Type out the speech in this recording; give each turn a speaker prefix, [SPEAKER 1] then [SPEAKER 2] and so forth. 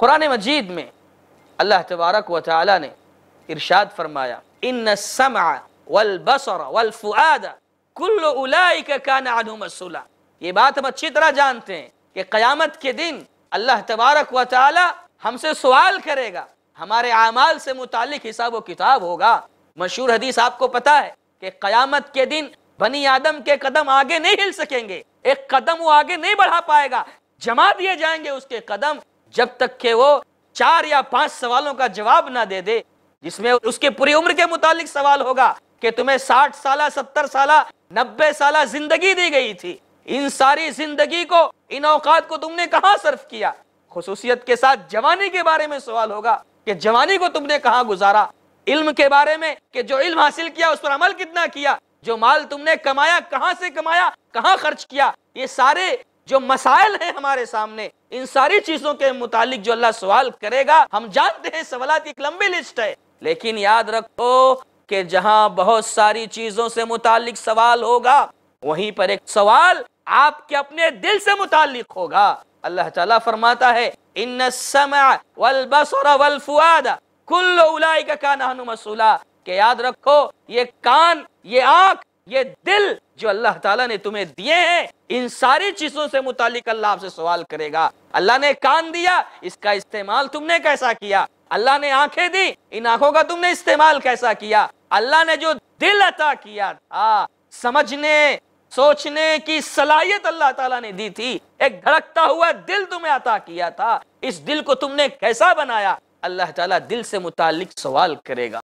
[SPEAKER 1] قرآن مجید میں اللہ تبارک و تعالی نے ارشاد فرمایا ان السمع والبصر کل کان عنہ یہ بات ہم اچھی طرح جانتے ہیں کہ قیامت کے دن اللہ تبارک و تعالی ہم سے سوال کرے گا ہمارے اعمال سے متعلق حساب و کتاب ہوگا مشہور حدیث آپ کو پتا ہے کہ قیامت کے دن بنی آدم کے قدم آگے نہیں ہل سکیں گے ایک قدم وہ آگے نہیں بڑھا پائے گا جمع دیے جائیں گے اس کے قدم جب تک کہ وہ چار یا پانچ سوالوں کا جواب نہ دے دے جس میں اس کے پوری عمر کے متعلق سوال ہوگا کہ تمہیں ساٹھ سالہ ستر سالہ نبے سالہ زندگی دی گئی تھی ان ساری زندگی کو ان اوقات کو تم نے کہاں صرف کیا خصوصیت کے ساتھ جوانی کے بارے میں سوال ہوگا کہ جوانی کو تم نے کہاں گزارا علم کے بارے میں کہ جو علم حاصل کیا اس پر عمل کتنا کیا جو مال تم نے کمایا کہاں سے کمایا کہاں خرچ کیا یہ سارے جو مسائل ہیں ہمارے سامنے ان ساری چیزوں کے متعلق جو اللہ سوال کرے گا ہم جانتے ہیں سوالات کی ایک لمبی لسٹ ہے لیکن یاد رکھو کہ جہاں بہت ساری چیزوں سے متعلق سوال ہوگا وہیں پر ایک سوال آپ کے اپنے دل سے متعلق ہوگا اللہ تعالیٰ فرماتا ہے ان السمع والبصر والفؤاد کل اولئک کان مسئولا کہ یاد رکھو یہ کان یہ آنکھ یہ دل جو اللہ تعالیٰ نے تمہیں دیے ہیں ان ساری چیزوں سے متعلق اللہ آپ سے سوال کرے گا اللہ نے کان دیا اس کا استعمال تم نے کیسا کیا اللہ نے آنکھیں دی ان آنکھوں کا تم نے استعمال کیسا کیا اللہ نے جو دل عطا کیا تھا سمجھنے سوچنے کی صلاحیت اللہ تعالیٰ نے دی تھی ایک دھڑکتا ہوا دل تمہیں عطا کیا تھا اس دل کو تم نے کیسا بنایا اللہ تعالیٰ دل سے متعلق سوال کرے گا